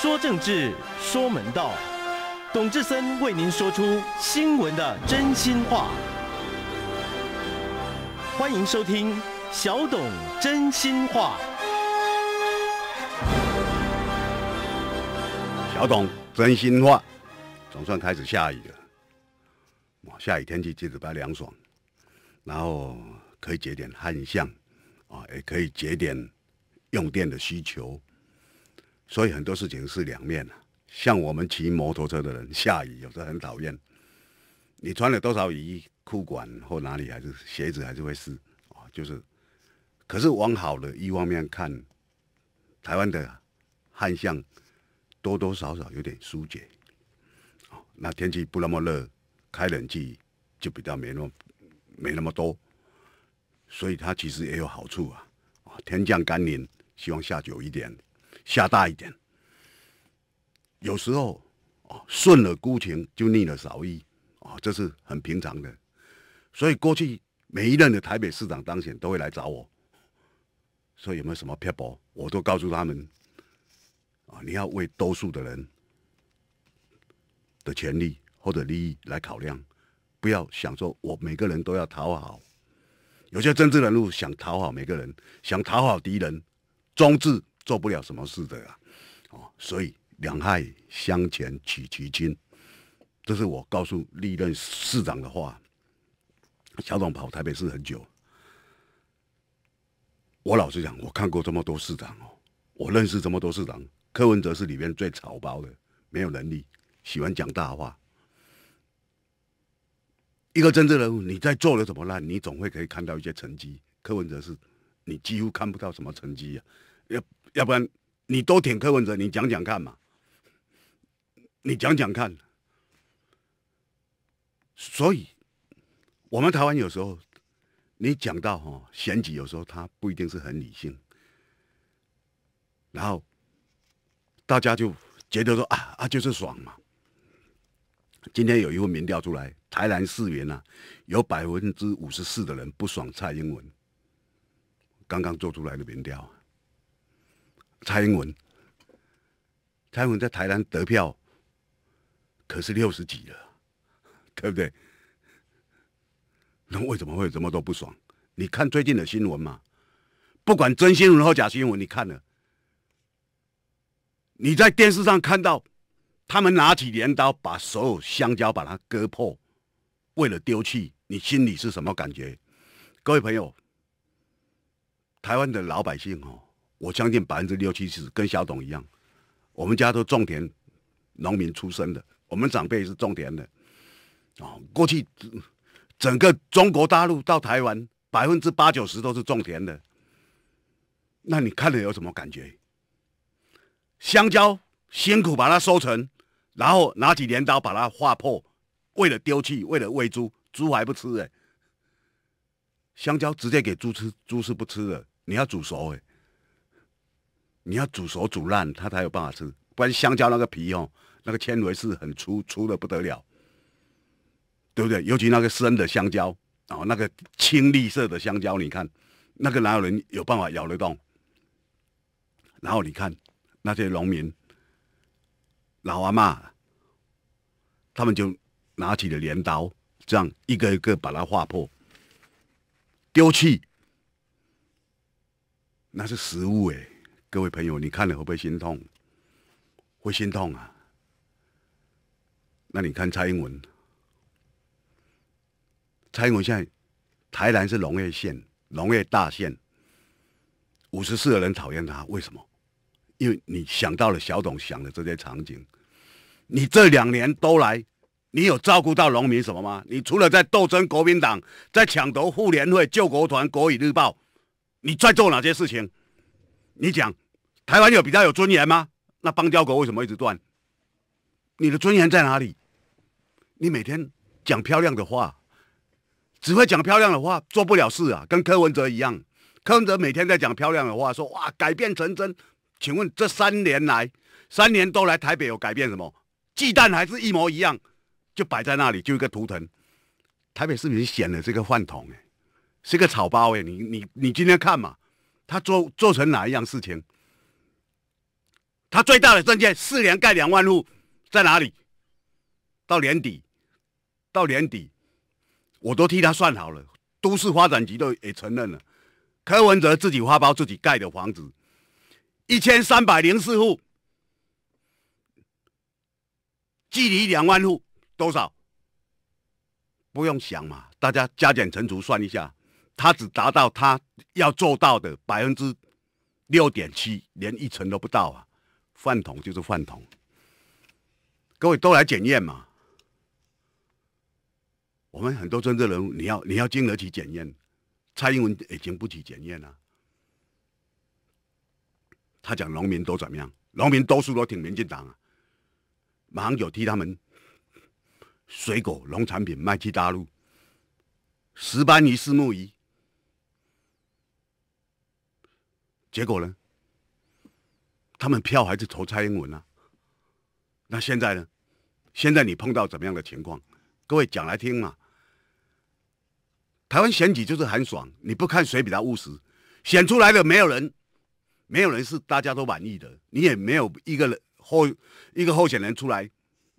说政治，说门道，董志森为您说出新闻的真心话。欢迎收听小董真心话。小董真心话，总算开始下雨了。哇，下雨天气其实比较凉爽，然后可以节点汗项，啊，也可以节点用电的需求。所以很多事情是两面啊。像我们骑摩托车的人，下雨有的很讨厌。你穿了多少雨衣、裤管或哪里还是鞋子还是会湿啊？就是，可是往好的一方面看，台湾的旱象多多少少有点疏解，哦、那天气不那么热，开冷气就比较没那么没那么多，所以它其实也有好处啊。啊，天降甘霖，希望下久一点。下大一点，有时候啊，顺了孤情就逆了少意啊，这是很平常的。所以过去每一任的台北市长当选都会来找我，说有没有什么偏颇，我都告诉他们啊，你要为多数的人的权利或者利益来考量，不要想说我每个人都要讨好。有些政治人物想讨好每个人，想讨好敌人，装置做不了什么事的啊！哦，所以两害相权取其轻，这是我告诉历任市长的话。小董跑台北市很久，我老实讲，我看过这么多市长哦，我认识这么多市长，柯文哲是里面最草包的，没有能力，喜欢讲大话。一个政治人物，你在做的怎么烂，你总会可以看到一些成绩。柯文哲是，你几乎看不到什么成绩呀，要。要不然，你都挺柯文哲，你讲讲看嘛？你讲讲看。所以，我们台湾有时候，你讲到哈选举，有时候他不一定是很理性。然后，大家就觉得说啊啊，就是爽嘛。今天有一份民调出来，台南市原呢，有百分之五十四的人不爽蔡英文。刚刚做出来的民调。蔡英文，蔡英文在台南得票可是六十几了，对不对？那为什么会这么多不爽？你看最近的新闻嘛，不管真新闻或假新闻，你看了，你在电视上看到他们拿起镰刀把所有香蕉把它割破，为了丢弃，你心里是什么感觉？各位朋友，台湾的老百姓哦。我相信百分之六七十跟小董一样，我们家都种田，农民出身的，我们长辈是种田的，啊，过去整个中国大陆到台湾百分之八九十都是种田的，那你看了有什么感觉？香蕉辛苦把它收成，然后拿起镰刀把它划破，为了丢弃，为了喂猪，猪还不吃哎，香蕉直接给猪吃，猪是不吃的，你要煮熟哎。你要煮熟煮烂，它才有办法吃。不然香蕉那个皮哦，那个纤维是很粗粗的不得了，对不对？尤其那个生的香蕉，啊、那个青绿色的香蕉，你看，那个哪有人有办法咬得动？然后你看那些农民、老阿妈，他们就拿起了镰刀，这样一个一个把它划破，丢弃，那是食物哎。各位朋友，你看了会不会心痛？会心痛啊！那你看蔡英文，蔡英文现在台南是农业县，农业大县，五十四个人讨厌他，为什么？因为你想到了小董想的这些场景。你这两年都来，你有照顾到农民什么吗？你除了在斗争国民党，在抢夺妇联会、救国团、国语日报，你在做哪些事情？你讲，台湾有比较有尊严吗？那邦交国为什么一直断？你的尊严在哪里？你每天讲漂亮的话，只会讲漂亮的话，做不了事啊！跟柯文哲一样，柯文哲每天在讲漂亮的话，说哇改变成真。请问这三年来，三年都来台北有改变什么？鸡蛋还是一模一样，就摆在那里，就一个图腾。台北市民选了这个饭桶哎，是个草包哎！你你你今天看嘛？他做做成哪一样事情？他最大的证件，四年盖两万户，在哪里？到年底，到年底，我都替他算好了。都市发展局都也承认了，柯文哲自己花包自己盖的房子，一千三百零四户，距离两万户多少？不用想嘛，大家加减乘除算一下。他只达到他要做到的百分之六点七，连一成都不到啊！饭桶就是饭桶。各位都来检验嘛！我们很多政治人物，你要你要经得起检验。蔡英文已经不起检验啊。他讲农民都怎么样？农民多数都挺民进党啊，马上就替他们水果农产品卖去大陆。石斑鱼、四目鱼。结果呢？他们票还是投蔡英文啊？那现在呢？现在你碰到怎么样的情况？各位讲来听嘛。台湾选举就是很爽，你不看谁比较务实，选出来的没有人，没有人是大家都满意的。你也没有一个人候一个候选人出来，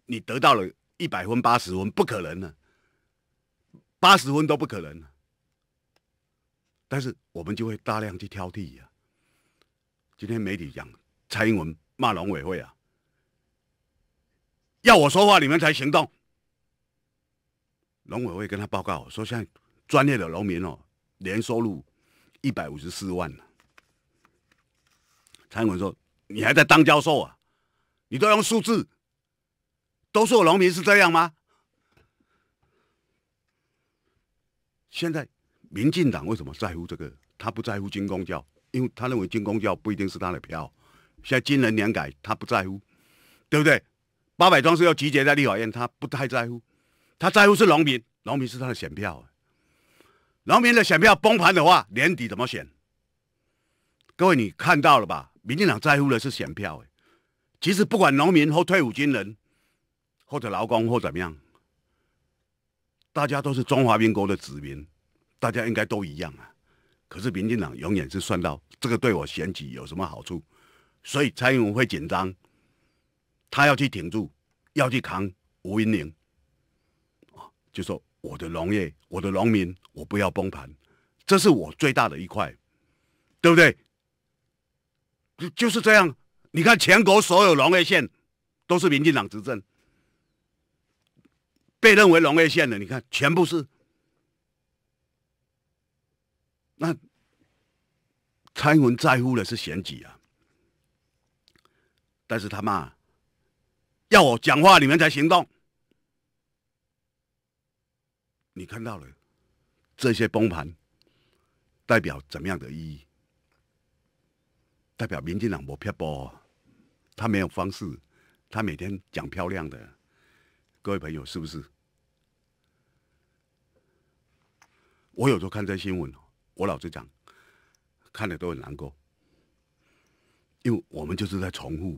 你得到了一百分八十分不可能的，八十分都不可能。但是我们就会大量去挑剔呀。今天媒体讲蔡英文骂农委会啊，要我说话你们才行动。农委会跟他报告说，现在专业的农民哦，年收入一百五十四万呢。蔡英文说：“你还在当教授啊？你都用数字，都说农民是这样吗？”现在民进党为什么在乎这个？他不在乎军工教。因为他认为进公教不一定是他的票，现在金人两改他不在乎，对不对？八百庄是要集结在立法院，他不太在乎，他在乎是农民，农民是他的选票，农民的选票崩盘的话，年底怎么选？各位你看到了吧？民进党在乎的是选票，其实不管农民或退伍军人，或者劳工或怎么样，大家都是中华民国的子民，大家应该都一样啊。可是民进党永远是算到这个对我选举有什么好处，所以蔡英文会紧张，他要去挺住，要去扛吴英明，啊，就说我的农业，我的农民，我不要崩盘，这是我最大的一块，对不对？就就是这样，你看全国所有农业县都是民进党执政，被认为农业县的，你看全部是。那蔡英文在乎的是选举啊，但是他妈要我讲话，你们才行动。你看到了这些崩盘，代表怎么样的意义？代表民进党无撇波，他没有方式，他每天讲漂亮的，各位朋友是不是？我有时候看这新闻哦。我老实讲，看了都很难过，因为我们就是在重复。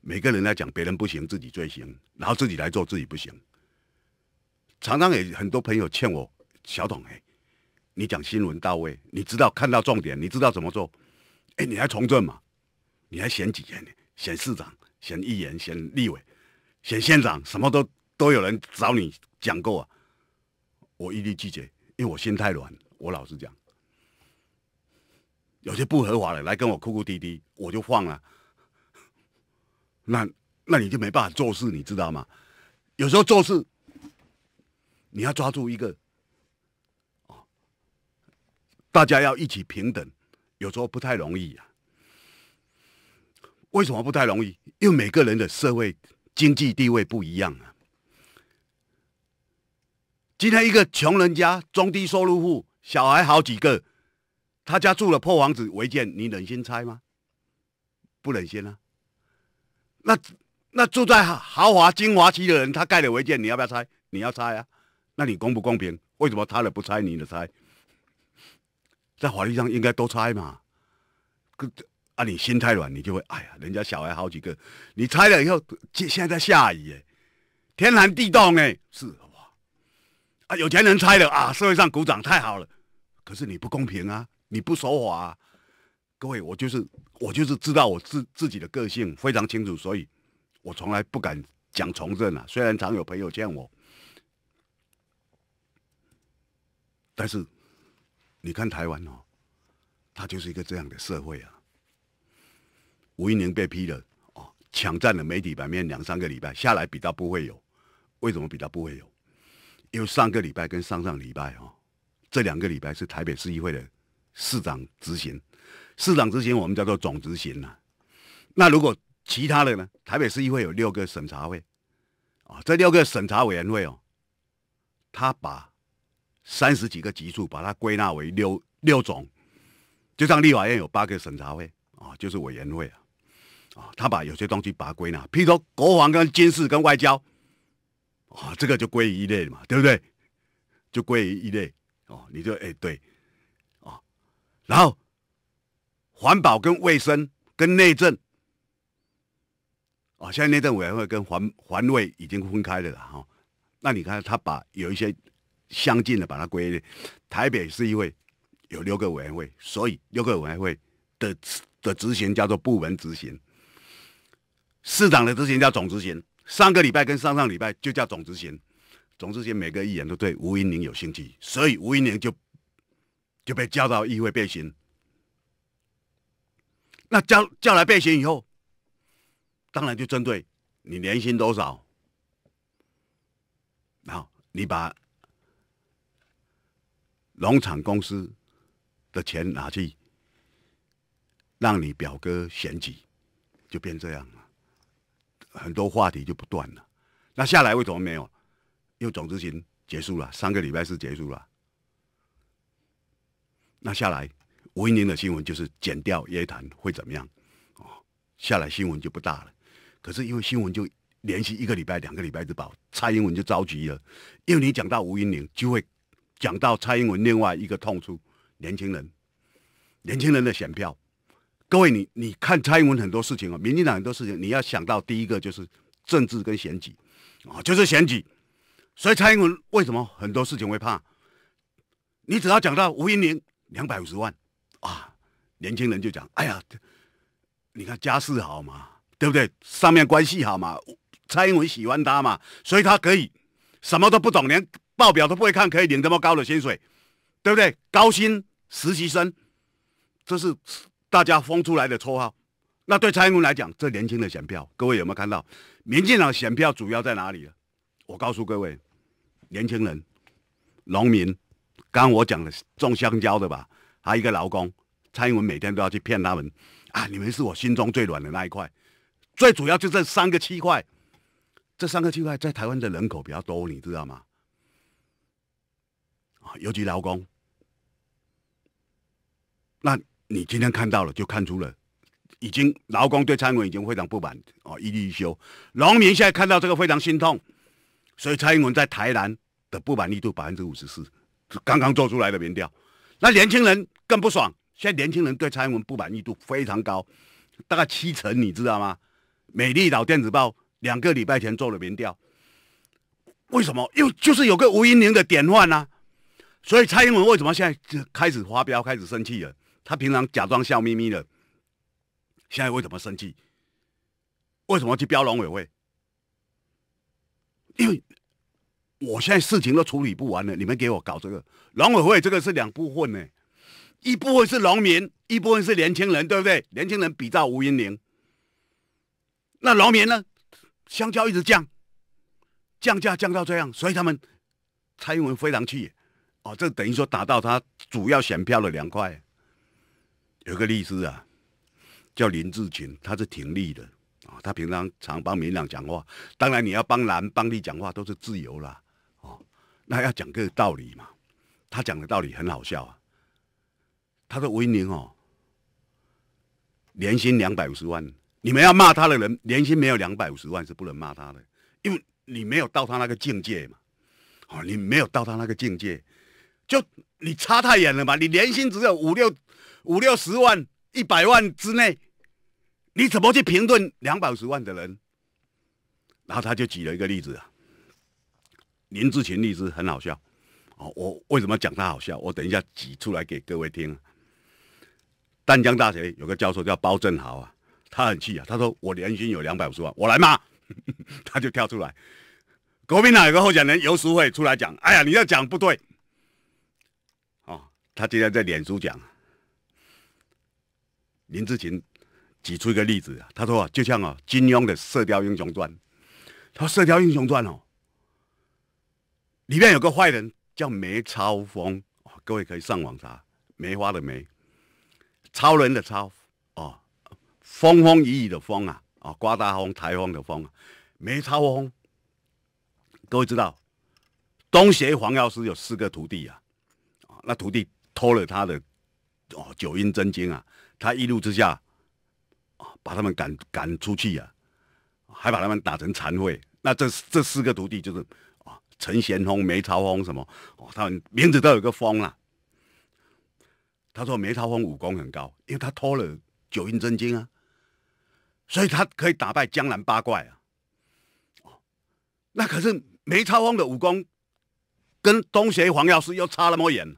每个人来讲，别人不行，自己最行，然后自己来做，自己不行。常常也很多朋友劝我，小董哎，你讲新闻到位，你知道看到重点，你知道怎么做，哎，你还从政嘛？你还选几年？选市长、选议员、选立委、选县长，什么都都有人找你讲过啊！我一律拒绝，因为我心太软。我老实讲，有些不合法的来跟我哭哭啼啼，我就放了。那那你就没办法做事，你知道吗？有时候做事，你要抓住一个，哦，大家要一起平等，有时候不太容易啊。为什么不太容易？因为每个人的社会经济地位不一样啊。今天一个穷人家、中低收入户。小孩好几个，他家住了破房子违建，你忍心拆吗？不忍心啊。那那住在豪华精华区的人，他盖的违建，你要不要拆？你要拆啊。那你公不公平？为什么他的不拆，你的拆？在法律上应该都拆嘛。啊，你心太软，你就会哎呀，人家小孩好几个，你拆了以后，现现在下雨，天寒地冻诶，是。有钱人猜的啊，社会上鼓掌太好了，可是你不公平啊，你不守法啊。各位，我就是我就是知道我自自己的个性非常清楚，所以我从来不敢讲从政啊。虽然常有朋友见我，但是你看台湾哦，它就是一个这样的社会啊。吴一宁被批了哦，抢占了媒体版面两三个礼拜下来，比较不会有，为什么比较不会有？有上个礼拜跟上上礼拜哦，这两个礼拜是台北市议会的市长执行，市长执行我们叫做总执行呐。那如果其他的呢？台北市议会有六个审查会，啊，这六个审查委员会哦，他把三十几个级数把它归纳为六六种，就像立法院有八个审查会啊，就是委员会啊，啊，他把有些东西把它归纳，譬如说国防跟军事跟外交。哦，这个就归于一类嘛，对不对？就归于一类哦，你就哎对，哦，然后环保跟卫生跟内政，哦，现在内政委员会跟环环卫已经分开了啦，哈，那你看他把有一些相近的把它归类。台北是因为有六个委员会，所以六个委员会的的执行叫做部门执行，市长的执行叫总执行。上个礼拜跟上上礼拜就叫总执行，总执行每个议员都对吴英玲有兴趣，所以吴英玲就就被叫到议会变形。那叫叫来变形以后，当然就针对你年薪多少，然后你把农场公司的钱拿去，让你表哥选举，就变这样了。很多话题就不断了，那下来为什么没有？因为总执行结束了，三个礼拜是结束了。那下来吴英玲的新闻就是减掉约谈会怎么样？哦，下来新闻就不大了。可是因为新闻就连续一个礼拜、两个礼拜之宝，蔡英文就着急了，因为你讲到吴英玲，就会讲到蔡英文另外一个痛处——年轻人，年轻人的选票。各位，你你看蔡英文很多事情啊，民进党很多事情，你要想到第一个就是政治跟选举啊，就是选举。所以蔡英文为什么很多事情会怕？你只要讲到吴英玲两百五十万啊，年轻人就讲：“哎呀，你看家世好吗？对不对？上面关系好吗？蔡英文喜欢他嘛，所以他可以什么都不懂，连报表都不会看，可以领这么高的薪水，对不对？高薪实习生，这是。”大家封出来的绰号，那对蔡英文来讲，这年轻的选票，各位有没有看到？民进党选票主要在哪里？我告诉各位，年轻人、农民，刚刚我讲的种香蕉的吧，还有一个劳工，蔡英文每天都要去骗他们啊！你们是我心中最软的那一块，最主要就这三个七块，这三个七块在台湾的人口比较多，你知道吗？啊，尤其劳工，那。你今天看到了，就看出了已经劳工对蔡英文已经非常不满哦，一地一休，农民现在看到这个非常心痛，所以蔡英文在台南的不满力度百分之五十四，刚刚做出来的民调，那年轻人更不爽，现在年轻人对蔡英文不满力度非常高，大概七成，你知道吗？美丽岛电子报两个礼拜前做了民调，为什么？又就是有个吴英玲的典范啊，所以蔡英文为什么现在开始发飙，开始生气了？他平常假装笑眯眯的，现在为什么生气？为什么去标农委会？因为我现在事情都处理不完了，你们给我搞这个农委会，这个是两部分呢，一部分是农民，一部分是年轻人，对不对？年轻人比照吴英玲，那农民呢？香蕉一直降，降价降到这样，所以他们蔡英文非常气，哦，这等于说打到他主要选票的两块。有个律师啊，叫林志勤，他是挺立的啊。他平常常帮民党讲话，当然你要帮蓝帮绿讲话都是自由啦。哦，那要讲个道理嘛。他讲的道理很好笑啊。他说：“维宁哦，年薪两百五十万，你们要骂他的人，年薪没有两百五十万是不能骂他的，因为你没有到他那个境界嘛。哦，你没有到他那个境界，就你差太远了吧？你年薪只有五六。”五六十万、一百万之内，你怎么去评论两百五十万的人？然后他就举了一个例子啊，林志勤律师很好笑，哦，我为什么讲他好笑？我等一下举出来给各位听。淡江大学有个教授叫包振豪啊，他很气啊，他说我年薪有两百五十万，我来骂，他就跳出来。国民党有个候选人游淑会出来讲，哎呀，你要讲不对，哦，他今天在脸书讲。林志勤举出一个例子，他说啊，就像啊金庸的《射雕英雄传》，他《射雕英雄传》哦，里面有个坏人叫梅超风，各位可以上网查，梅花的梅，超人的超，哦，风风雨雨的风啊，啊，刮大风台风的风，梅超风，各位知道，东邪黄药师有四个徒弟啊，那徒弟偷了他的。哦，九阴真经啊，他一怒之下，把他们赶赶出去啊，还把他们打成残废。那这这四个徒弟就是啊，陈贤峰、梅超风什么哦，他们名字都有个风啊。他说梅超风武功很高，因为他偷了九阴真经啊，所以他可以打败江南八怪啊。哦，那可是梅超风的武功跟东邪黄药师又差那么远，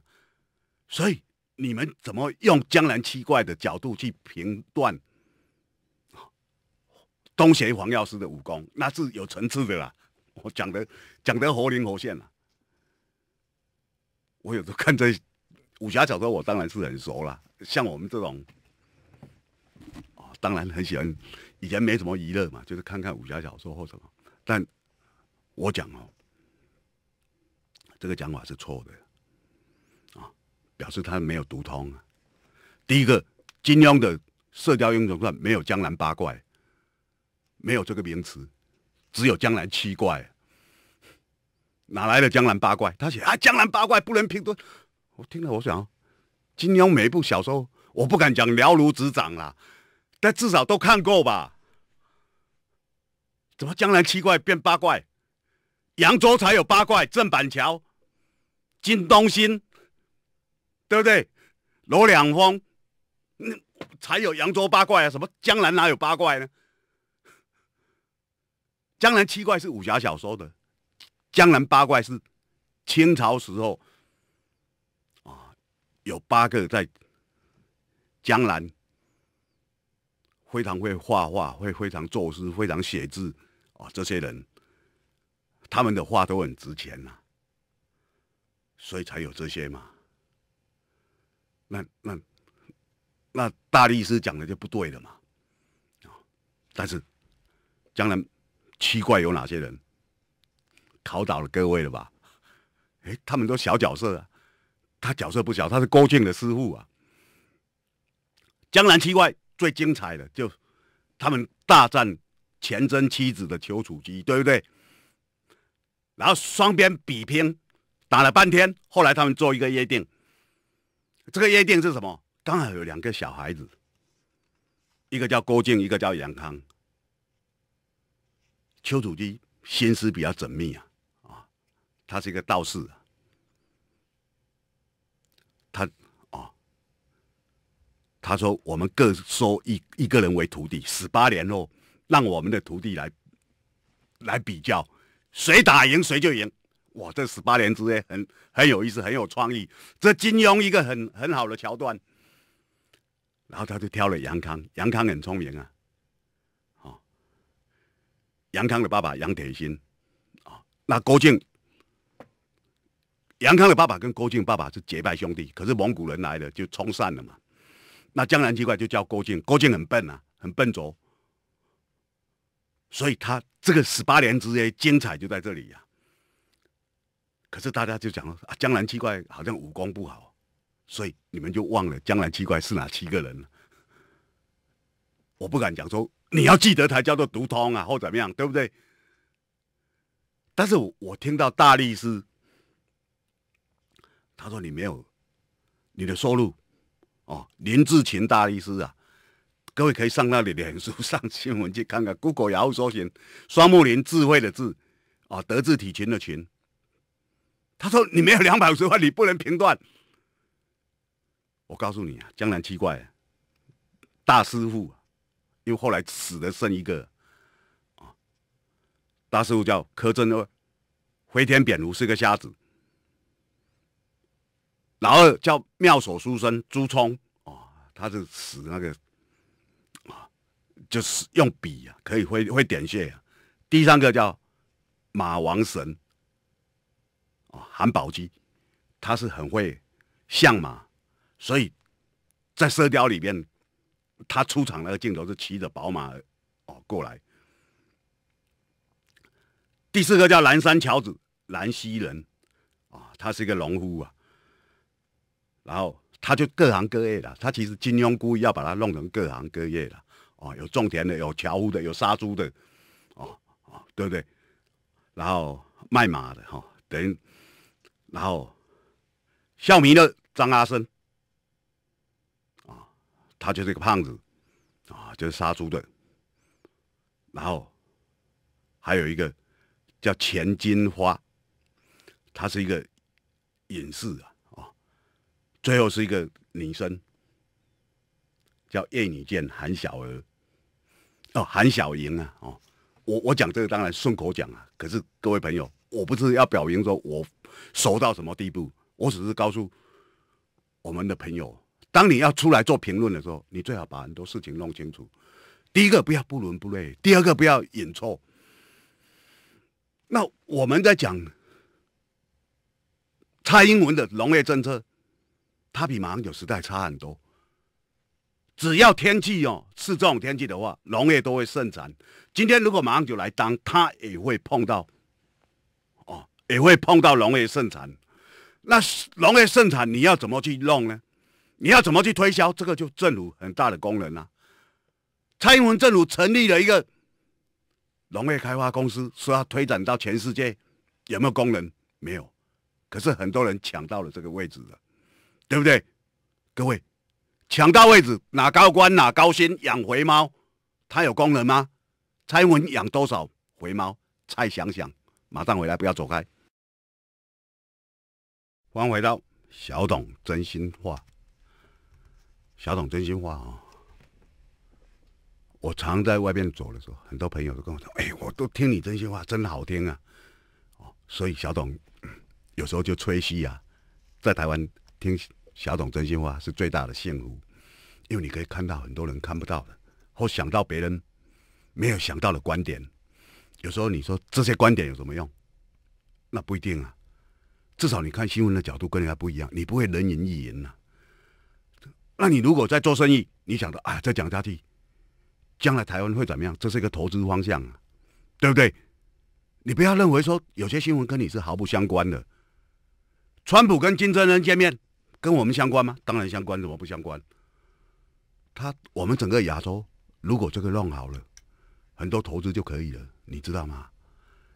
所以。你们怎么用江南七怪的角度去评断东邪黄药师的武功？那是有层次的啦，我讲的讲的活灵活现了。我有时候看这武侠小说，我当然是很熟了。像我们这种当然很喜欢。以前没什么娱乐嘛，就是看看武侠小说或什么。但我讲哦，这个讲法是错的。表示他没有读通。第一个，金庸的《射雕英雄传》没有江南八怪，没有这个名词，只有江南七怪。哪来的江南八怪？他写啊，江南八怪不能评论。我听了，我想，金庸每一部小说，我不敢讲了如指掌啦，但至少都看过吧。怎么江南七怪变八怪？扬州才有八怪，郑板桥、金东新。对不对？罗两峰，才有扬州八怪啊！什么江南哪有八怪呢？江南七怪是武侠小说的，江南八怪是清朝时候啊，有八个在江南非常会画画，会非常作诗，非常写字啊，这些人他们的画都很值钱呐，所以才有这些嘛。那那那大力士讲的就不对了嘛，啊！但是江南七怪有哪些人考倒了各位了吧？哎，他们都小角色啊，他角色不小，他是郭靖的师傅啊。江南七怪最精彩的就他们大战前真妻子的丘处机，对不对？然后双边比拼打了半天，后来他们做一个约定。这个约定是什么？刚好有两个小孩子，一个叫郭靖，一个叫杨康。丘处机心思比较缜密啊，啊，他是一个道士，他，啊，他说我们各收一一个人为徒弟，十八年后让我们的徒弟来，来比较，谁打赢谁就赢。哇，这十八年之间很很有意思，很有创意。这金庸一个很很好的桥段。然后他就挑了杨康，杨康很聪明啊，哦，杨康的爸爸杨铁心，哦，那郭靖，杨康的爸爸跟郭靖爸爸是结拜兄弟，可是蒙古人来了就冲散了嘛。那江南七怪就叫郭靖，郭靖很笨啊，很笨拙，所以他这个十八年之间精彩就在这里呀。可是大家就讲了啊，江南七怪好像武功不好，所以你们就忘了江南七怪是哪七个人了。我不敢讲说你要记得才叫做独通啊，或怎么样，对不对？但是，我听到大律师他说你没有你的收入哦，林志勤大律师啊，各位可以上那里脸书上新闻去看看 Google 摇搜寻双木林智慧的智啊，德智体群的群。他说：“你没有两百五十万，你不能评断。”我告诉你啊，江南七怪，大师傅，因为后来死的剩一个，啊，大师傅叫柯镇恶，飞天扁蝠是个瞎子，老二叫妙手书生朱聪，啊，他是死那个，啊，就是用笔啊，可以会会点穴，第三个叫马王神。韩宝鸡，他是很会相马，所以，在射雕里面，他出场那个镜头是骑着宝马哦过来。第四个叫蓝山樵子，蓝溪人，啊，他是一个农夫啊，然后他就各行各业的，他其实金庸故意要把它弄成各行各业的哦，有种田的，有樵夫的，有杀猪的，哦哦，对不对？然后卖马的哈，等于。然后笑迷了张阿生啊，他就是一个胖子啊，就是杀猪的。然后还有一个叫钱金花，他是一个隐士啊啊。最后是一个女生叫叶女剑韩小娥哦，韩小莹啊哦。我我讲这个当然顺口讲啊，可是各位朋友，我不是要表明说我。熟到什么地步？我只是告诉我们的朋友，当你要出来做评论的时候，你最好把很多事情弄清楚。第一个不要不伦不类，第二个不要演错。那我们在讲蔡英文的农业政策，它比马英九时代差很多。只要天气哦是这种天气的话，农业都会盛产。今天如果马英九来当，他也会碰到。也会碰到农业盛产，那农业盛产你要怎么去弄呢？你要怎么去推销？这个就政府很大的功能啊。蔡英文政府成立了一个农业开发公司，说要推展到全世界，有没有功能？没有。可是很多人抢到了这个位置的，对不对？各位抢到位置，拿高官、拿高薪养肥猫，他有功能吗？蔡英文养多少肥猫？蔡想想，马上回来，不要走开。欢迎回到小董真心话。小董真心话啊！我常在外面走的时候，很多朋友都跟我说：“哎，我都听你真心话，真好听啊！”哦，所以小董有时候就吹嘘啊，在台湾听小董真心话是最大的幸福，因为你可以看到很多人看不到的，或想到别人没有想到的观点。有时候你说这些观点有什么用？那不一定啊。至少你看新闻的角度跟人家不一样，你不会人云亦云呐。那你如果在做生意，你想到啊，在讲下去，将来台湾会怎么样？这是一个投资方向啊，对不对？你不要认为说有些新闻跟你是毫不相关的。川普跟金正恩见面，跟我们相关吗？当然相关，怎么不相关？他我们整个亚洲，如果这个弄好了，很多投资就可以了，你知道吗？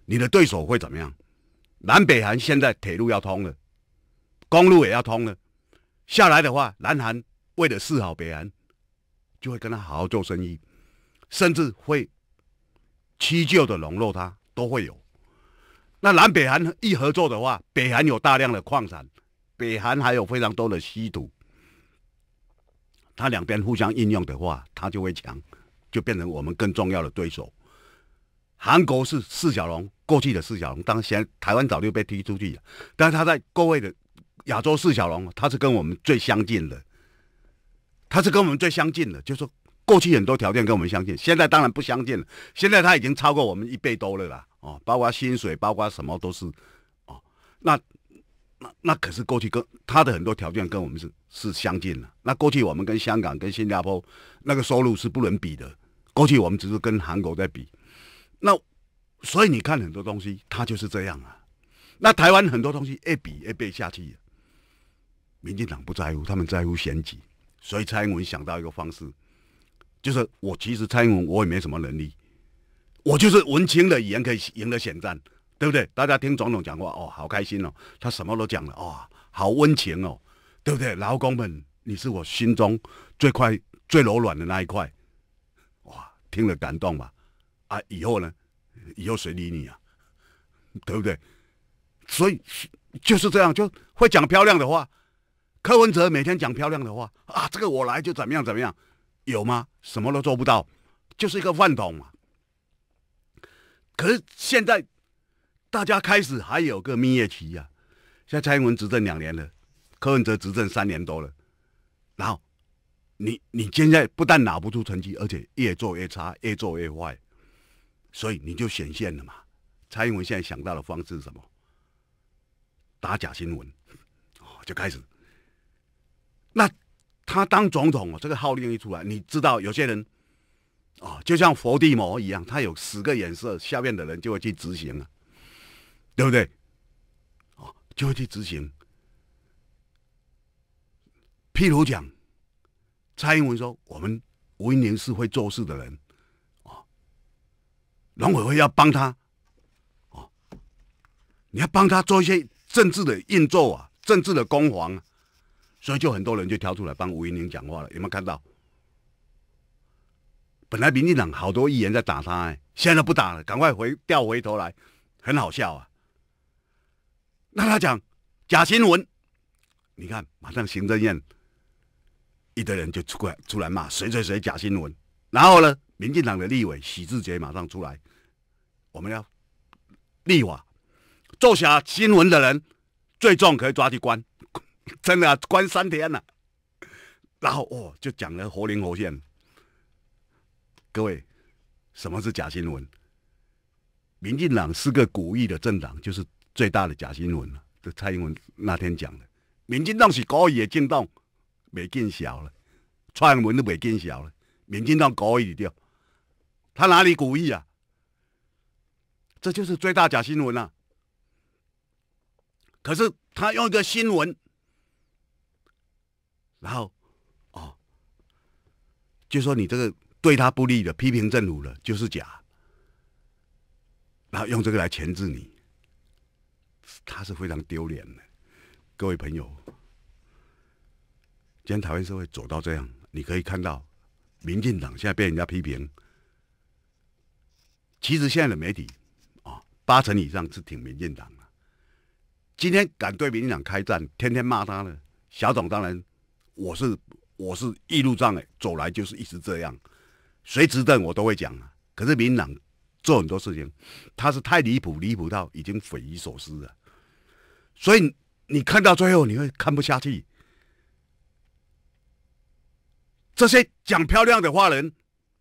你的对手会怎么样？南北韩现在铁路要通了，公路也要通了。下来的话，南韩为了示好北韩，就会跟他好好做生意，甚至会屈就的笼络他，都会有。那南北韩一合作的话，北韩有大量的矿产，北韩还有非常多的稀土，它两边互相应用的话，它就会强，就变成我们更重要的对手。韩国是四小龙。过去的四小龙，当现在台湾早就被踢出去了。但是他在各位的亚洲四小龙，他是跟我们最相近的，他是跟我们最相近的。就是、说过去很多条件跟我们相近，现在当然不相近了。现在他已经超过我们一倍多了啦，哦，包括薪水，包括什么都是哦。那那那可是过去跟他的很多条件跟我们是是相近的。那过去我们跟香港、跟新加坡那个收入是不能比的。过去我们只是跟韩国在比，那。所以你看很多东西，它就是这样啊。那台湾很多东西一比一被下去，民进党不在乎，他们在乎选举，所以蔡英文想到一个方式，就是我其实蔡英文我也没什么能力，我就是文青的语言可以赢得选战，对不对？大家听总统讲话哦，好开心哦，他什么都讲了，哦，好温情哦，对不对？劳工们，你是我心中最快最柔软的那一块，哇，听了感动吧？啊，以后呢？以后谁理你啊？对不对？所以就是这样，就会讲漂亮的话。柯文哲每天讲漂亮的话啊，这个我来就怎么样怎么样，有吗？什么都做不到，就是一个饭桶嘛。可是现在大家开始还有个蜜月期呀。现在蔡英文执政两年了，柯文哲执政三年多了。然后你你现在不但拿不出成绩，而且越做越差，越做越坏。所以你就显现了嘛？蔡英文现在想到的方式是什么？打假新闻 哦，就开始。那他当总统，这个号令一出来，你知道有些人啊，就像佛地魔一样，他有十个颜色，下面的人就会去执行了，对不对？哦，就会去执行。譬如讲，蔡英文说：“我们吴英年是会做事的人。”农委会要帮他，哦，你要帮他做一些政治的运作啊，政治的攻防，所以就很多人就跳出来帮吴英宁讲话了。有没有看到？本来民进党好多议员在打他，现在不打了，赶快回调回头来，很好笑啊。那他讲假新闻，你看，马上行政院一堆人就出来出来骂谁谁谁假新闻，然后呢，民进党的立委许志杰马上出来。我们要立法，做假新闻的人，最重可以抓去关，真的关三天了。然后哦，就讲的活灵活现。各位，什么是假新闻？民进党是个故意的政党，就是最大的假新闻了。这蔡英文那天讲的，民进党是故意的政党，没见效了，蔡英文都没见效了，民进党故意的，他哪里故意啊？这就是最大假新闻了。可是他用一个新闻，然后，哦，就说你这个对他不利的批评政府的，就是假，然后用这个来钳制你，他是非常丢脸的。各位朋友，今天台湾社会走到这样，你可以看到，民进党现在被人家批评，其实现在的媒体。八成以上是挺民进党的，今天敢对民进党开战，天天骂他呢。小董当然，我是我是一路上哎，走来就是一直这样。谁执政我都会讲啊，可是民进党做很多事情，他是太离谱，离谱到已经匪夷所思了。所以你看到最后你会看不下去，这些讲漂亮的话人，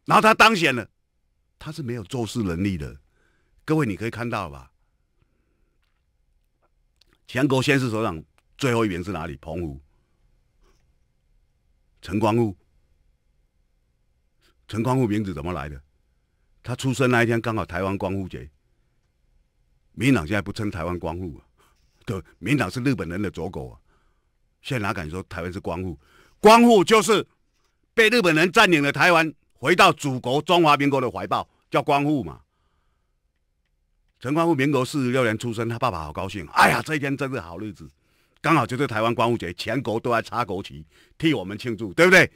然后他当选了，他是没有做事能力的。各位，你可以看到吧？前国先是首长最后一员是哪里？澎湖陈光富。陈光富名字怎么来的？他出生那一天刚好台湾光复节。民党现在不称台湾光复，啊，对，民党是日本人的走狗啊。现在哪敢说台湾是光复？光复就是被日本人占领了台湾，回到祖国中华民国的怀抱，叫光复嘛。陈光复，民国四十六年出生，他爸爸好高兴。哎呀，这一天真是好日子，刚好就是台湾光复节，全国都在插国旗，替我们庆祝，对不对？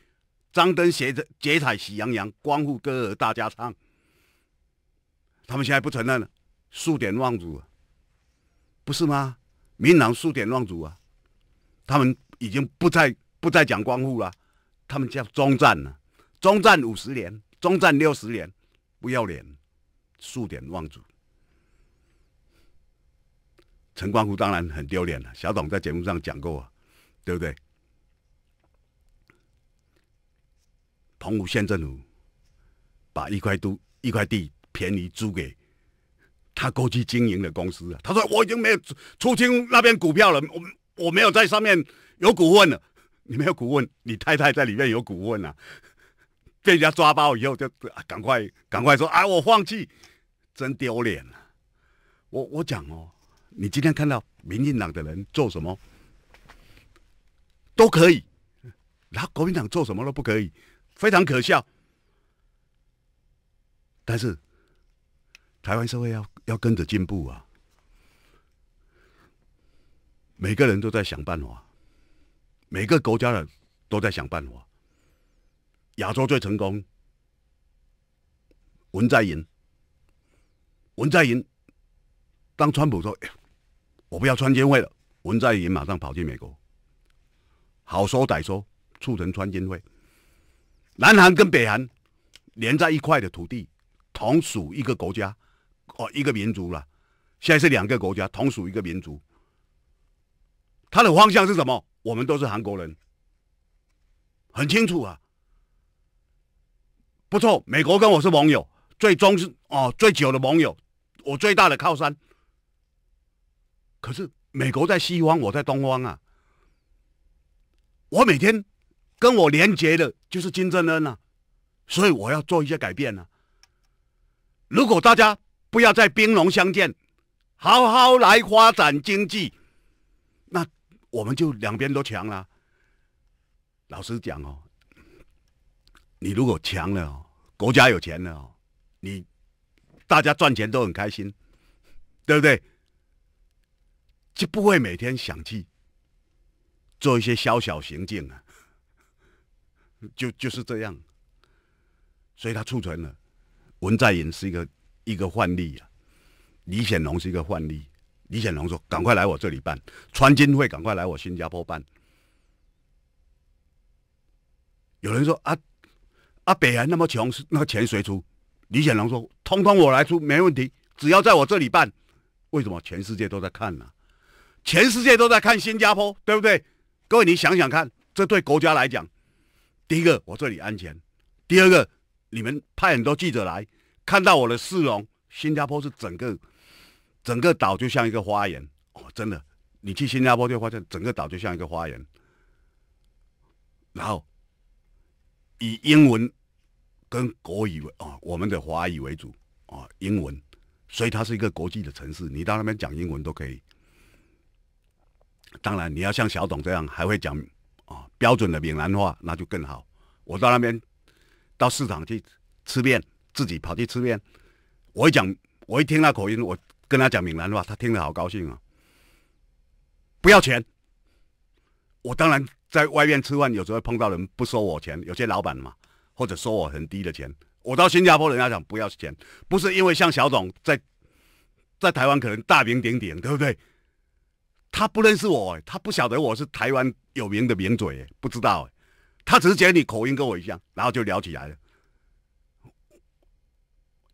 张灯结着结彩，喜洋洋，光复歌儿大家唱。他们现在不承认了，数典忘祖，不是吗？民党数典忘祖啊，他们已经不再不再讲光复了，他们叫中战了，中战五十年，中战六十年，不要脸，数典忘祖。陈光福当然很丢脸了。小董在节目上讲过，对不对？澎湖县政府把一块都一块地便宜租给他过去经营的公司。他说：“我已经没有出清那边股票了，我我没有在上面有股份了。你没有股份，你太太在里面有股份啊？被人家抓包以后，就赶快赶快说啊，我放弃，真丢脸了。我我讲哦。”你今天看到民进党的人做什么都可以，然后国民党做什么都不可以，非常可笑。但是台湾社会要要跟着进步啊！每个人都在想办法，每个国家的都在想办法。亚洲最成功，文在寅，文在寅当川普说。我不要川金会了，文在寅马上跑去美国，好说歹说促成川金会。南韩跟北韩连在一块的土地，同属一个国家，哦，一个民族了。现在是两个国家，同属一个民族。它的方向是什么？我们都是韩国人，很清楚啊。不错，美国跟我是盟友，最忠是哦，最久的盟友，我最大的靠山。可是美国在西方，我在东方啊。我每天跟我连接的就是金正恩啊，所以我要做一些改变呢。如果大家不要再兵戎相见，好好来发展经济，那我们就两边都强了。老实讲哦，你如果强了，国家有钱了，你大家赚钱都很开心，对不对？就不会每天想去做一些小小行径啊，就就是这样，所以他储存了。文在寅是一个一个范例啊，李显龙是一个范例。李显龙说：“赶快来我这里办，川金会赶快来我新加坡办。”有人说：“啊啊，北韩那么穷，那个钱谁出？”李显龙说：“通通我来出，没问题，只要在我这里办，为什么全世界都在看呢？”全世界都在看新加坡，对不对？各位，你想想看，这对国家来讲，第一个我这里安全，第二个你们派很多记者来看到我的市容，新加坡是整个整个岛就像一个花园哦，真的，你去新加坡就发现整个岛就像一个花园。然后以英文跟国语为啊，我们的华语为主啊，英文，所以它是一个国际的城市，你到那边讲英文都可以。当然，你要像小董这样还会讲啊标准的闽南话，那就更好。我到那边到市场去吃面，自己跑去吃面，我一讲，我一听那口音，我跟他讲闽南话，他听得好高兴啊！不要钱。我当然在外面吃饭，有时候碰到人不收我钱，有些老板嘛，或者收我很低的钱。我到新加坡，人家讲不要钱，不是因为像小董在在台湾可能大名鼎鼎，对不对？他不认识我，他不晓得我是台湾有名的名嘴，不知道。他只是觉得你口音跟我一样，然后就聊起来了。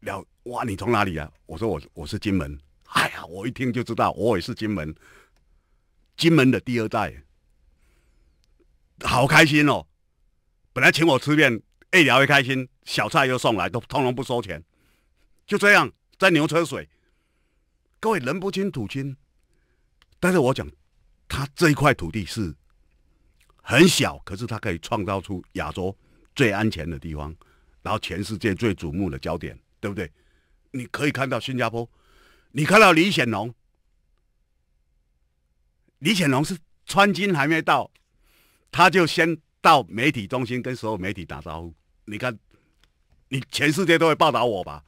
聊，哇，你从哪里啊？我说我我是金门。哎呀，我一听就知道，我也是金门，金门的第二代。好开心哦！本来请我吃面，一聊一开心，小菜又送来，都通通不收钱。就这样，在牛车水，各位人不亲土亲。但是我讲，他这一块土地是很小，可是它可以创造出亚洲最安全的地方，然后全世界最瞩目的焦点，对不对？你可以看到新加坡，你看到李显龙，李显龙是穿金还没到，他就先到媒体中心跟所有媒体打招呼。你看，你全世界都会报道我吧？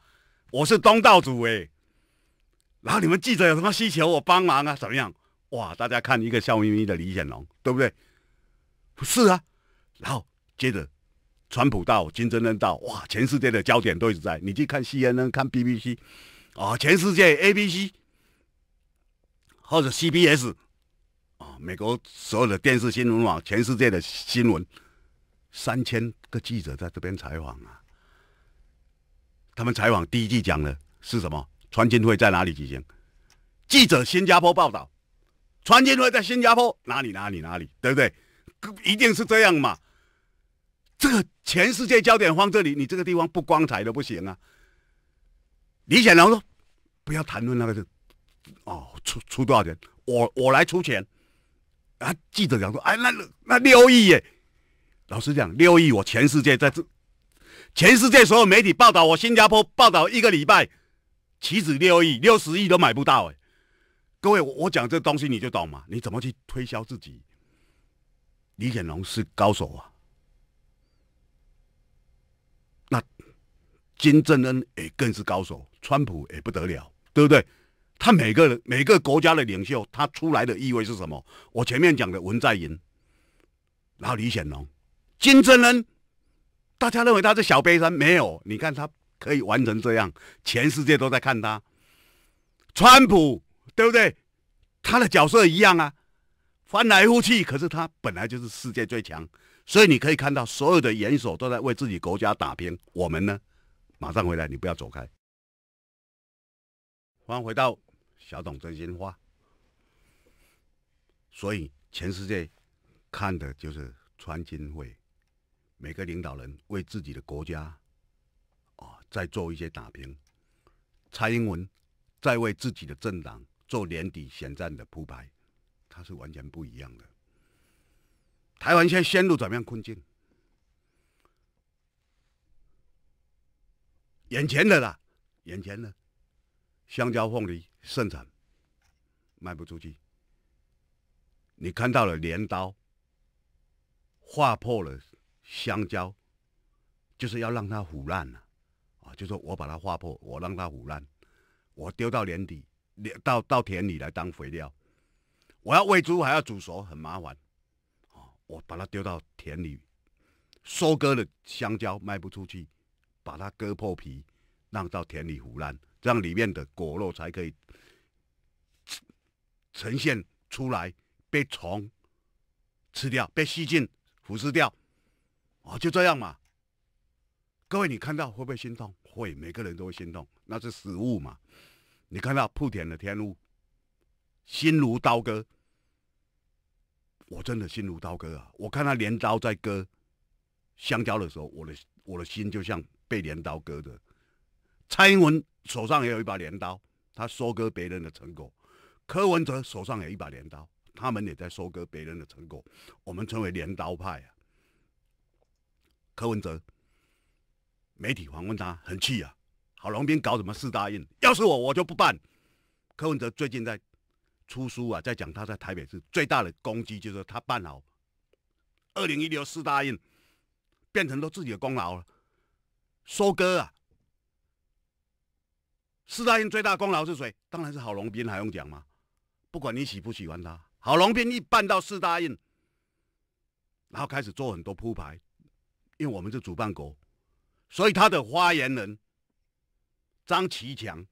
我是东道主哎，然后你们记者有什么需求，我帮忙啊，怎么样？哇！大家看一个笑眯眯的李显龙，对不对？是啊，然后接着，川普到，金正恩到，哇！全世界的焦点都一直在。你去看 CNN，看 BBC，啊，全世界 ABC 或者 CBS，啊，美国所有的电视新闻网，全世界的新闻，三千个记者在这边采访啊。他们采访第一季讲的是什么？传金会在哪里举行？记者新加坡报道。传进会在新加坡哪里哪里哪里，对不对？一定是这样嘛。这个全世界焦点放这里，你这个地方不光彩都不行啊。李显龙说：“不要谈论那个事，哦，出出多少钱？我我来出钱。”啊，记者讲说：“哎，那那六亿耶。”老实讲，六亿我全世界在这，全世界所有媒体报道我新加坡报道一个礼拜，岂止六亿，六十亿都买不到哎。各位，我讲这东西你就懂嘛？你怎么去推销自己？李显龙是高手啊，那金正恩也更是高手，川普也不得了，对不对？他每个人每个国家的领袖，他出来的意味是什么？我前面讲的文在寅，然后李显龙、金正恩，大家认为他是小悲人，没有？你看他可以完成这样，全世界都在看他，川普。对不对？他的角色一样啊，翻来覆去。可是他本来就是世界最强，所以你可以看到，所有的元首都在为自己国家打拼。我们呢，马上回来，你不要走开。欢迎回到小董真心话。所以全世界看的就是川金会，每个领导人为自己的国家啊，在做一些打拼。蔡英文在为自己的政党。做年底选战的铺排，它是完全不一样的。台湾现陷入怎么样困境？眼前的啦，眼前的，香蕉、凤梨盛产，卖不出去。你看到了镰刀，划破了香蕉，就是要让它腐烂了，啊，就说我把它划破，我让它腐烂，我丢到年底。到到田里来当肥料，我要喂猪还要煮熟，很麻烦。哦，我把它丢到田里，收割的香蕉卖不出去，把它割破皮，让到田里腐烂，让里面的果肉才可以呈现出来，被虫吃掉，被细菌腐蚀掉。哦，就这样嘛。各位，你看到会不会心痛？会，每个人都会心痛，那是食物嘛。你看到铺田的天路，心如刀割。我真的心如刀割啊！我看他镰刀在割香蕉的时候，我的我的心就像被镰刀割的。蔡英文手上也有一把镰刀，他收割别人的成果；柯文哲手上也有一把镰刀，他们也在收割别人的成果。我们称为镰刀派啊。柯文哲，媒体访问他很气啊。郝龙斌搞什么四大印？要是我，我就不办。柯文哲最近在出书啊，在讲他在台北市最大的功绩，就是他办好二零一六四大印，变成了自己的功劳了。收割啊！四大印最大功劳是谁？当然是郝龙斌，还用讲吗？不管你喜不喜欢他，郝龙斌一办到四大印，然后开始做很多铺排，因为我们是主办国，所以他的发言人。张其强，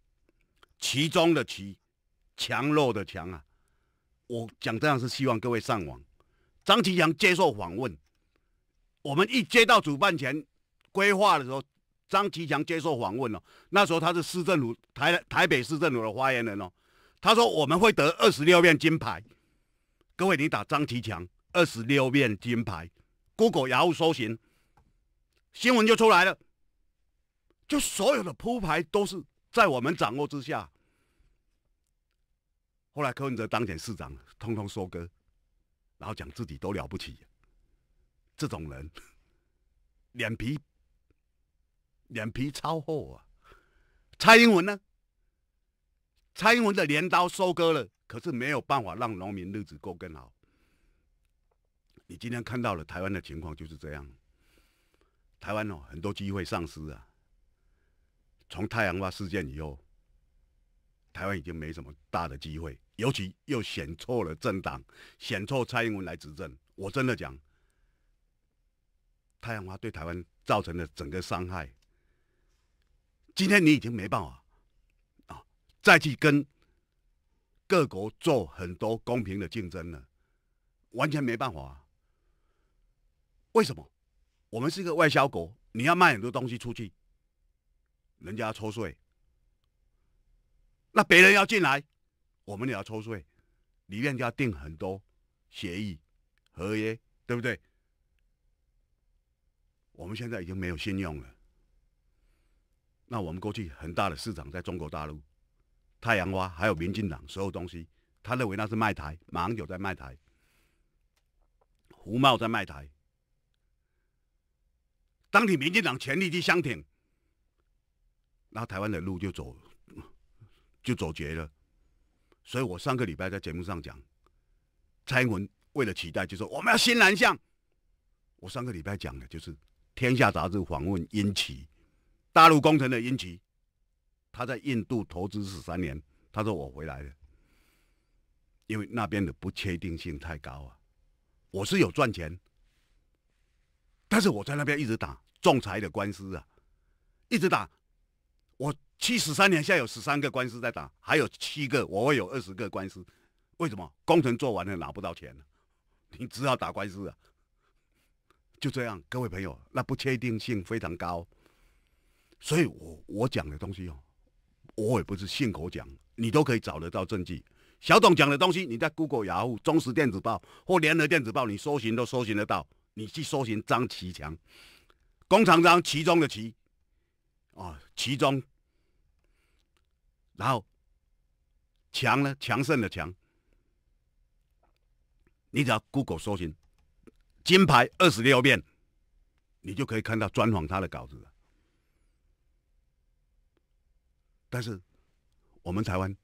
其中的“其”，强弱的“强”啊！我讲这样是希望各位上网。张其强接受访问，我们一接到主办前规划的时候，张其强接受访问了。那时候他是市政府台台北市政府的发言人哦，他说我们会得二十六面金牌。各位，你打张其强二十六面金牌，Google 然后搜寻，新闻就出来了。就所有的铺排都是在我们掌握之下。后来柯文哲当选市长，通通收割，然后讲自己都了不起，这种人脸皮脸皮超厚啊！蔡英文呢？蔡英文的镰刀收割了，可是没有办法让农民日子过更好。你今天看到了台湾的情况就是这样，台湾哦很多机会丧失啊。从太阳花事件以后，台湾已经没什么大的机会，尤其又选错了政党，选错蔡英文来执政。我真的讲，太阳花对台湾造成的整个伤害，今天你已经没办法啊，再去跟各国做很多公平的竞争了，完全没办法。为什么？我们是一个外销国，你要卖很多东西出去。人家要抽税，那别人要进来，我们也要抽税，里面就要定很多协议合约，对不对？我们现在已经没有信用了。那我们过去很大的市场在中国大陆，太阳花还有民进党所有东西，他认为那是卖台，马英九在卖台，胡茂在卖台。当你民进党全力去相挺。然后台湾的路就走就走绝了，所以我上个礼拜在节目上讲，蔡英文为了期待，就说我们要新南向。我上个礼拜讲的就是《天下》杂志访问殷琦，大陆工程的殷琦，他在印度投资十三年，他说我回来了，因为那边的不确定性太高啊。我是有赚钱，但是我在那边一直打仲裁的官司啊，一直打。我七十三年，现在有十三个官司在打，还有七个，我会有二十个官司。为什么工程做完了拿不到钱你只好打官司啊。就这样，各位朋友，那不确定性非常高。所以我我讲的东西哦，我也不是信口讲，你都可以找得到证据。小董讲的东西，你在 Google、Yahoo、中实电子报或联合电子报，你搜寻都搜寻得到。你去搜寻张其强，工厂张其中的“其”。啊，其中，然后强呢？强盛的强。你只要 Google 搜寻，金牌二十六遍，你就可以看到专访他的稿子了。但是我们台湾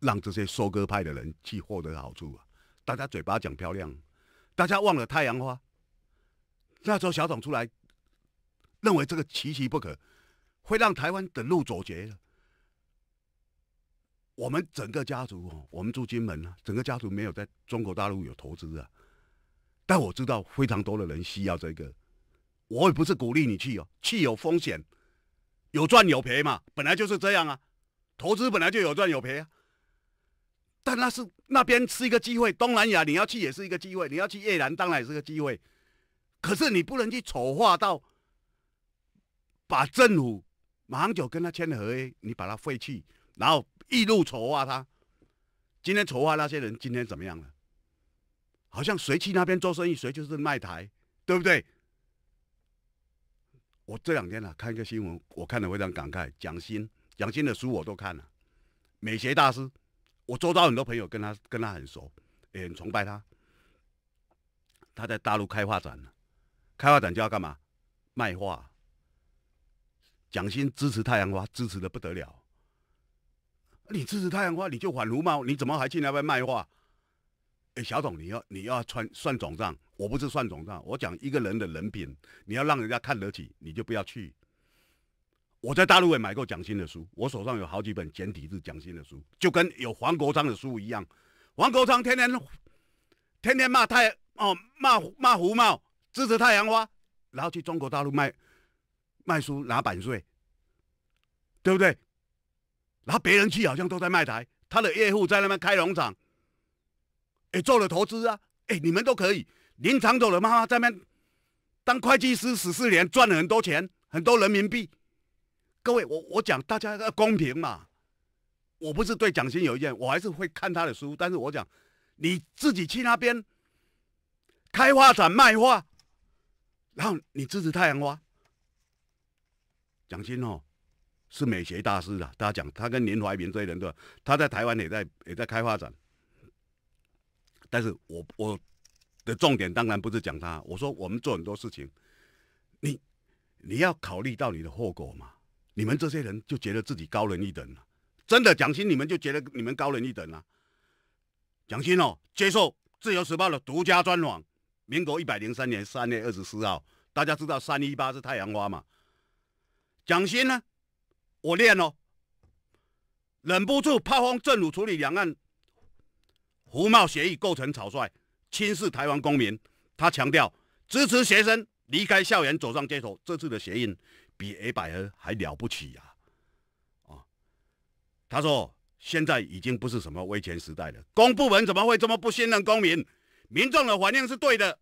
让这些收割派的人去获得好处啊！大家嘴巴讲漂亮，大家忘了太阳花，那时候小董出来。认为这个奇奇不可，会让台湾的路阻绝了。我们整个家族哦，我们住金门啊，整个家族没有在中国大陆有投资啊。但我知道非常多的人需要这个，我也不是鼓励你去哦，去有风险，有赚有赔嘛，本来就是这样啊，投资本来就有赚有赔啊。但那是那边是一个机会，东南亚你要去也是一个机会，你要去越南当然也是个机会，可是你不能去丑化到。把政府马上就跟他签了合约，你把它废弃，然后一路筹划他。今天筹划那些人，今天怎么样了？好像谁去那边做生意，谁就是卖台，对不对？我这两天呢，看一个新闻，我看得非常感慨。蒋欣，蒋欣的书我都看了，《美学大师》，我周遭很多朋友跟他跟他很熟，也很崇拜他。他在大陆开画展，开画展就要干嘛？卖画。蒋欣支持太阳花，支持的不得了。你支持太阳花，你就反胡茂，你怎么还去那边卖画？哎，小董，你要你要穿算总账，我不是算总账。我讲一个人的人品，你要让人家看得起，你就不要去。我在大陆也买过蒋欣的书，我手上有好几本简体字蒋欣的书，就跟有黄国昌的书一样。黄国昌天天天天骂太哦骂骂胡茂支持太阳花，然后去中国大陆卖。卖书拿版税，对不对？然后别人去好像都在卖台，他的业户在那边开农场，也做了投资啊！哎，你们都可以，林长走了，妈妈在那边当会计师十四年，赚了很多钱，很多人民币。各位，我我讲大家要公平嘛，我不是对蒋欣有意见，我还是会看他的书，但是我讲你自己去那边开画展卖画，然后你支持太阳花。蒋欣哦，是美学大师啊，大家讲他跟林怀民这些人对吧？他在台湾也在也在开发展，但是我我的重点当然不是讲他，我说我们做很多事情，你你要考虑到你的后果嘛。你们这些人就觉得自己高人一等了，真的蒋欣，你们就觉得你们高人一等了。蒋欣哦，接受自由时报的独家专访，民国一百零三年三月二十四号，大家知道三一八是太阳花嘛？蒋欣呢，我练哦，忍不住炮轰政府处理两岸胡茂协议构成草率，轻视台湾公民。他强调支持学生离开校园走上街头。这次的协议比 A 百合还了不起呀！啊，他说现在已经不是什么危前时代了，公部门怎么会这么不信任公民？民众的反应是对的。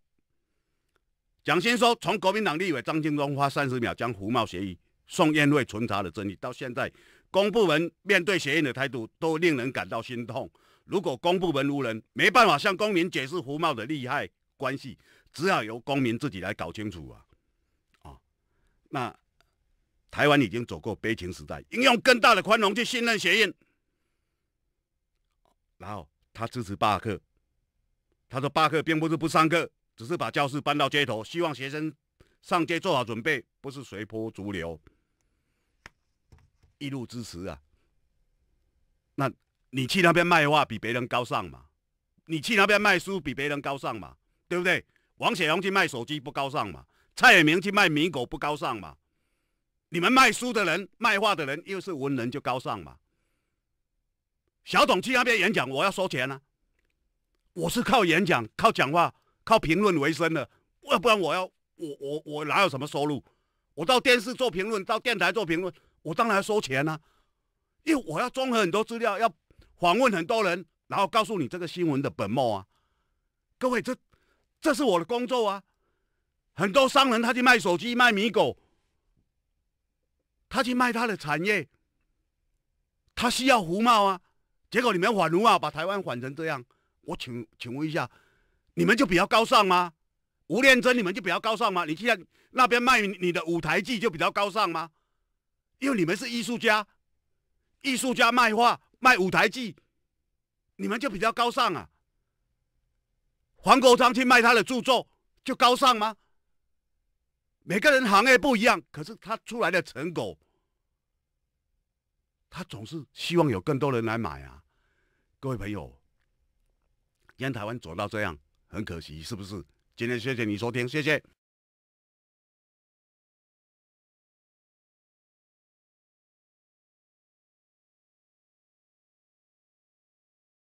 蒋勋说，从国民党立委张庆忠花三十秒将胡茂协议。送宴会存查的争议，到现在，公部门面对学院的态度都令人感到心痛。如果公部门无人没办法向公民解释胡茂的利害关系，只好由公民自己来搞清楚啊！啊，那台湾已经走过悲情时代，应用更大的宽容去信任学院。然后他支持巴克，他说巴克并不是不上课，只是把教室搬到街头，希望学生上街做好准备，不是随波逐流。一路支持啊！那你去那边卖画比别人高尚嘛？你去那边卖书比别人高尚嘛？对不对？王雪红去卖手机不高尚嘛？蔡衍明去卖米狗不高尚嘛？你们卖书的人、卖画的人，又是文人就高尚嘛？小董去那边演讲，我要收钱啊！我是靠演讲、靠讲话、靠评论为生的，要不然我要我我我哪有什么收入？我到电视做评论，到电台做评论。我当然收钱呢，因为我要综合很多资料，要访问很多人，然后告诉你这个新闻的本末啊。各位，这这是我的工作啊。很多商人他去卖手机、卖米狗，他去卖他的产业，他需要胡帽啊。结果你们反胡帽，把台湾反成这样。我请请问一下，你们就比较高尚吗？吴念真，你们就比较高尚吗？你现在那边卖你的舞台剧就比较高尚吗？因为你们是艺术家，艺术家卖画卖舞台剧，你们就比较高尚啊？黄国昌去卖他的著作，就高尚吗？每个人行业不一样，可是他出来的成果，他总是希望有更多人来买啊。各位朋友，烟台湾走到这样，很可惜，是不是？今天谢谢你收听，谢谢。